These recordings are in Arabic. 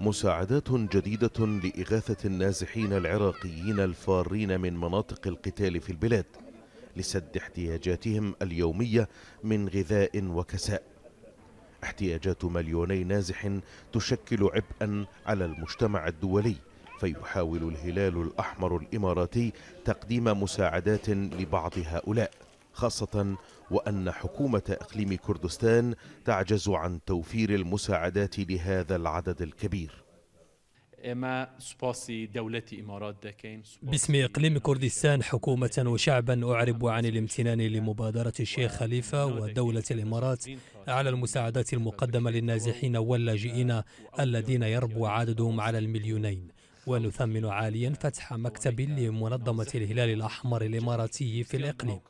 مساعدات جديدة لإغاثة النازحين العراقيين الفارين من مناطق القتال في البلاد لسد احتياجاتهم اليومية من غذاء وكساء احتياجات مليوني نازح تشكل عبئا على المجتمع الدولي فيحاول الهلال الأحمر الإماراتي تقديم مساعدات لبعض هؤلاء خاصة وأن حكومة إقليم كردستان تعجز عن توفير المساعدات لهذا العدد الكبير باسم إقليم كردستان حكومة وشعبا أعرب عن الامتنان لمبادرة الشيخ خليفة ودولة الإمارات على المساعدات المقدمة للنازحين واللاجئين الذين يربو عددهم على المليونين ونثمن عاليا فتح مكتب لمنظمة الهلال الأحمر الإماراتي في الإقليم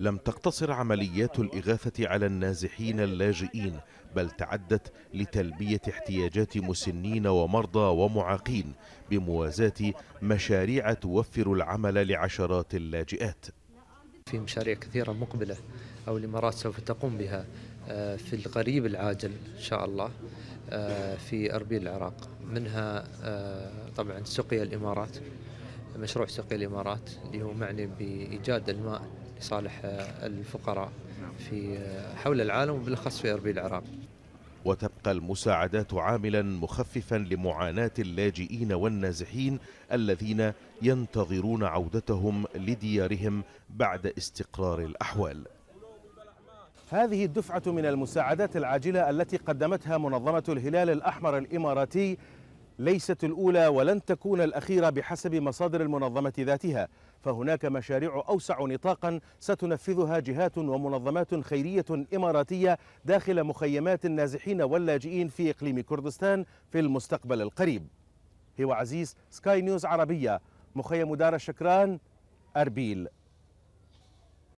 لم تقتصر عمليات الإغاثة على النازحين اللاجئين بل تعدت لتلبية احتياجات مسنين ومرضى ومعاقين بموازاة مشاريع توفر العمل لعشرات اللاجئات في مشاريع كثيرة مقبلة أو الإمارات سوف تقوم بها آه، في القريب العاجل إن شاء الله آه، في أربيل العراق منها آه، طبعا سقيا الإمارات مشروع سقيا الإمارات اللي هو معني بإيجاد الماء لصالح آه، الفقراء في حول العالم وبالأخص في أربيل العراق وتبقى المساعدات عاملا مخففا لمعاناة اللاجئين والنازحين الذين ينتظرون عودتهم لديارهم بعد استقرار الأحوال هذه الدفعة من المساعدات العاجلة التي قدمتها منظمة الهلال الأحمر الإماراتي ليست الأولى ولن تكون الأخيرة بحسب مصادر المنظمة ذاتها فهناك مشاريع أوسع نطاقا ستنفذها جهات ومنظمات خيرية إماراتية داخل مخيمات النازحين واللاجئين في إقليم كردستان في المستقبل القريب هو عزيز سكاي نيوز عربية مخيم دار الشكران أربيل